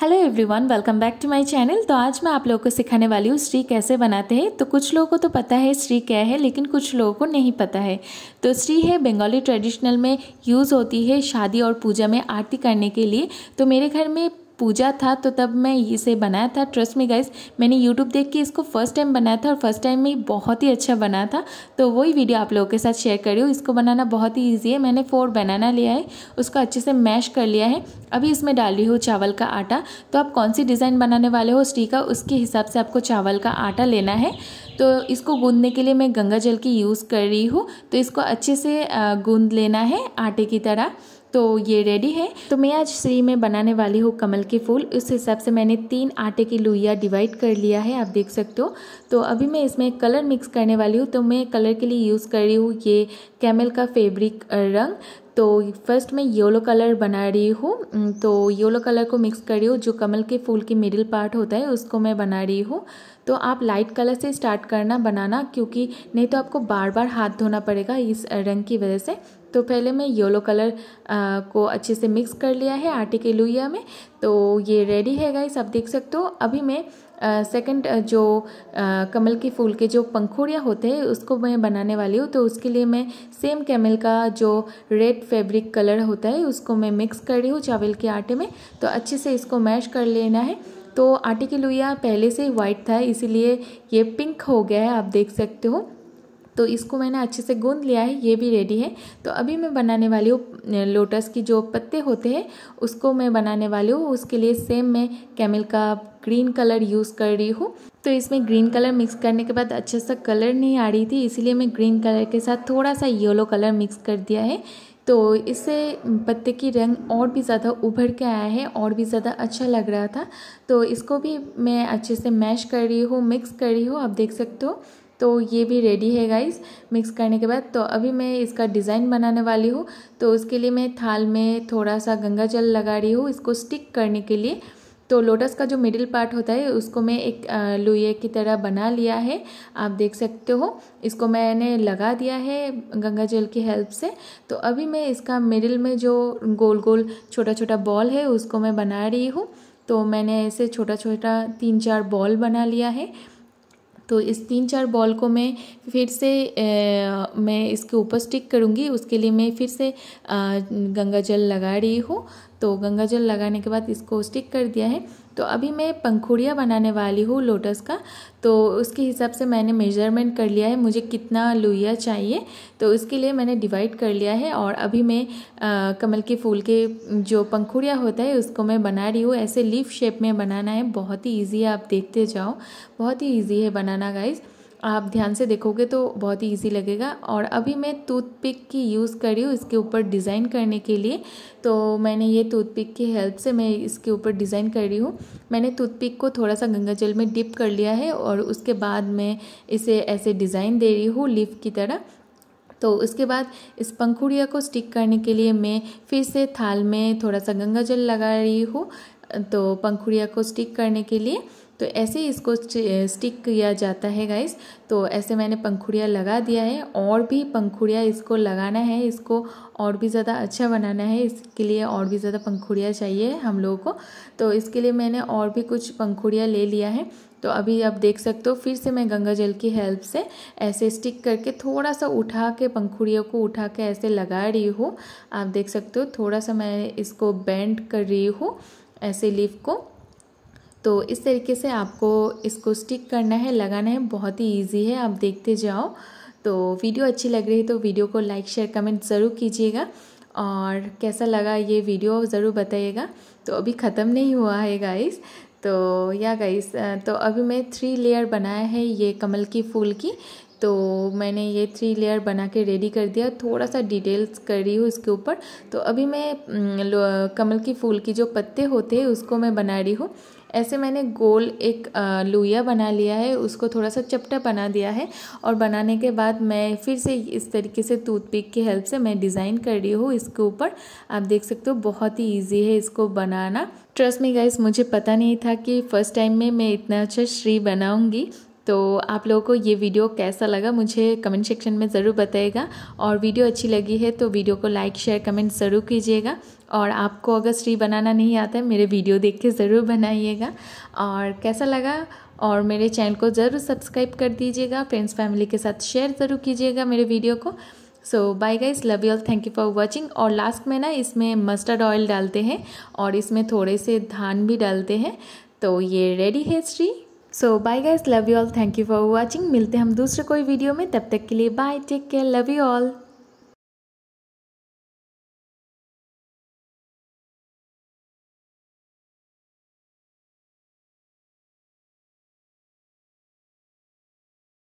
hello everyone welcome back to my channel तो आज मैं आप लोगों को सिखाने वाली हूँ श्री कैसे बनाते हैं तो कुछ लोगों को तो पता है श्री क्या है लेकिन कुछ लोगों को नहीं पता है तो श्री है बंगाली ट्रेडिशनल में यूज़ होती है शादी और पूजा में आरती करने के लिए तो मेरे घर में पूजा था तो तब मैं इसे बनाया था ट्रस्ट में गाइस मैंने यूट्यूब देख के इसको फर्स्ट टाइम बनाया था और फर्स्ट टाइम में बहुत ही अच्छा बना था तो वही वीडियो आप लोगों के साथ शेयर करी हूँ इसको बनाना बहुत ही ईजी है मैंने फोर बनाना लिया है उसको अच्छे से मैश कर लिया है अभी इसमें डाल रही हूँ चावल का आटा तो आप कौन सी डिज़ाइन बनाने वाले हो स्टी का उसके हिसाब से आपको चावल का आटा लेना है तो इसको गूंदने के लिए मैं गंगा जल की यूज़ कर रही हूँ तो इसको अच्छे से गूंद लेना है आटे की तरह तो ये रेडी है तो मैं आज श्री में बनाने वाली हूँ कमल के फूल उस हिसाब से मैंने तीन आटे की लोइया डिवाइड कर लिया है आप देख सकते हो तो अभी मैं इसमें कलर मिक्स करने वाली हूँ तो मैं कलर के लिए यूज़ कर रही हूँ ये कैमल का फेब्रिक रंग तो फर्स्ट मैं येलो कलर बना रही हूँ तो येलो कलर को मिक्स कर रही हूँ जो कमल के फूल की मिडिल पार्ट होता है उसको मैं बना रही हूँ तो आप लाइट कलर से स्टार्ट करना बनाना क्योंकि नहीं तो आपको बार बार हाथ धोना पड़ेगा इस रंग की वजह से तो पहले मैं येलो कलर आ, को अच्छे से मिक्स कर लिया है आटे के लुइया में तो ये रेडी है गाइस आप देख सकते हो अभी मैं सेकंड जो आ, कमल के फूल के जो पंखुड़ियाँ होते हैं उसको मैं बनाने वाली हूँ तो उसके लिए मैं सेम कैमल का जो रेड फैब्रिक कलर होता है उसको मैं मिक्स कर रही हूँ चावल के आटे में तो अच्छे से इसको मैश कर लेना है तो आटे की लुइया पहले से ही वाइट था इसीलिए ये पिंक हो गया है आप देख सकते हो तो इसको मैंने अच्छे से गूंद लिया है ये भी रेडी है तो अभी मैं बनाने वाली हूँ लोटस की जो पत्ते होते हैं उसको मैं बनाने वाली हूँ उसके लिए सेम मैं कैमिल का ग्रीन कलर यूज़ कर रही हूँ तो इसमें ग्रीन कलर मिक्स करने के बाद अच्छा सा कलर नहीं आ रही थी इसीलिए मैं ग्रीन कलर के साथ थोड़ा सा येलो कलर मिक्स कर दिया है तो इससे पत्ते की रंग और भी ज़्यादा उभर के आया है और भी ज़्यादा अच्छा लग रहा था तो इसको भी मैं अच्छे से मैश कर रही हूँ मिक्स कर रही हूँ आप देख सकते हो तो ये भी रेडी है गाइस मिक्स करने के बाद तो अभी मैं इसका डिज़ाइन बनाने वाली हूँ तो उसके लिए मैं थाल में थोड़ा सा गंगा जल लगा रही हूँ इसको स्टिक करने के लिए तो लोटस का जो मिडिल पार्ट होता है उसको मैं एक लुए की तरह बना लिया है आप देख सकते हो इसको मैंने लगा दिया है गंगा जल की हेल्प से तो अभी मैं इसका मिडिल में जो गोल गोल छोटा छोटा बॉल है उसको मैं बना रही हूँ तो मैंने ऐसे छोटा छोटा तीन चार बॉल बना लिया है तो इस तीन चार बॉल को मैं फिर से आ, मैं इसके ऊपर स्टिक करूँगी उसके लिए मैं फिर से गंगा जल लगा रही हूँ तो गंगा जल लगाने के बाद इसको स्टिक कर दिया है तो अभी मैं पंखुड़िया बनाने वाली हूँ लोटस का तो उसके हिसाब से मैंने मेजरमेंट कर लिया है मुझे कितना लुइया चाहिए तो उसके लिए मैंने डिवाइड कर लिया है और अभी मैं आ, कमल के फूल के जो पंखुड़िया होता है उसको मैं बना रही हूँ ऐसे लीफ शेप में बनाना है बहुत ही ईजी है आप देखते जाओ बहुत ही ईजी है बनाना गाइज़ आप ध्यान से देखोगे तो बहुत ही ईजी लगेगा और अभी मैं टूथपिक की यूज़ कर रही हूँ इसके ऊपर डिज़ाइन करने के लिए तो मैंने ये टूथपिक की हेल्प से मैं इसके ऊपर डिज़ाइन कर रही हूँ मैंने टूथपिक को थोड़ा सा गंगा जल में डिप कर लिया है और उसके बाद मैं इसे ऐसे डिज़ाइन दे रही हूँ लिफ की तरह तो उसके बाद इस पंखुड़िया को स्टिक करने के लिए मैं फिर से थाल में थोड़ा सा गंगा जल लगा रही हूँ तो पंखुड़िया को स्टिक करने के लिए तो ऐसे ही इसको स्टिक किया जाता है गाइस तो ऐसे मैंने पंखुड़िया लगा दिया है और भी पंखुड़िया इसको लगाना है इसको और भी ज़्यादा अच्छा बनाना है इसके लिए और भी ज़्यादा पंखुड़िया चाहिए हम लोगों को तो इसके लिए मैंने और भी कुछ पंखुड़िया ले लिया है तो अभी आप देख सकते हो फिर से मैं गंगा जल की हेल्प से ऐसे स्टिक करके थोड़ा सा उठा के पंखुड़ियों को उठा के ऐसे लगा रही हूँ आप देख सकते हो थोड़ा सा मैं इसको बेंड कर रही हूँ ऐसे लीफ को तो इस तरीके से आपको इसको स्टिक करना है लगाना है बहुत ही ईजी है आप देखते जाओ तो वीडियो अच्छी लग रही है तो वीडियो को लाइक शेयर कमेंट ज़रूर कीजिएगा और कैसा लगा ये वीडियो ज़रूर बताइएगा तो अभी ख़त्म नहीं हुआ है गाइस तो या गाइस तो अभी मैं थ्री लेयर बनाया है ये कमल की फूल की तो मैंने ये थ्री लेयर बना के रेडी कर दिया थोड़ा सा डिटेल्स कर रही हूँ इसके ऊपर तो अभी मैं कमल की फूल की जो पत्ते होते हैं उसको मैं बना रही हूँ ऐसे मैंने गोल एक लुइया बना लिया है उसको थोड़ा सा चपटा बना दिया है और बनाने के बाद मैं फिर से इस तरीके से टूथपिक की हेल्प से मैं डिज़ाइन कर रही हूँ इसके ऊपर आप देख सकते हो बहुत ही ईजी है इसको बनाना ट्रस्ट में गाइस मुझे पता नहीं था कि फ़र्स्ट टाइम में मैं इतना अच्छा श्री बनाऊँगी तो आप लोगों को ये वीडियो कैसा लगा मुझे कमेंट सेक्शन में ज़रूर बताइएगा और वीडियो अच्छी लगी है तो वीडियो को लाइक शेयर कमेंट ज़रूर कीजिएगा और आपको अगर श्री बनाना नहीं आता है मेरे वीडियो देख के ज़रूर बनाइएगा और कैसा लगा और मेरे चैनल को ज़रूर सब्सक्राइब कर दीजिएगा फ्रेंड्स फैमिली के साथ शेयर ज़रूर कीजिएगा मेरे वीडियो को so bye guys love you all thank you for watching और लास्ट में ना इसमें मस्टर्ड ऑयल डालते हैं और इसमें थोड़े से धान भी डालते हैं तो ये रेडी है श्री so bye guys love you all thank you for watching मिलते हैं हम दूसरे कोई वीडियो में तब तक के लिए bye take care love you all